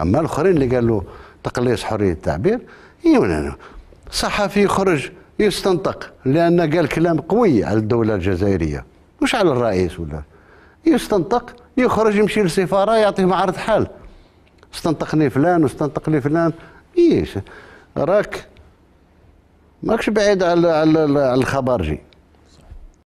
اما الاخرين اللي قالوا تقليص حريه التعبير صحفي يخرج يستنطق لان قال كلام قوي على الدوله الجزائريه مش على الرئيس ولا يستنطق يخرج يمشي للسفاره يعطيه معرض حال استنطقني فلان واستنطقني فلان ايش راك ماكش بعيد على على, على الخبرجي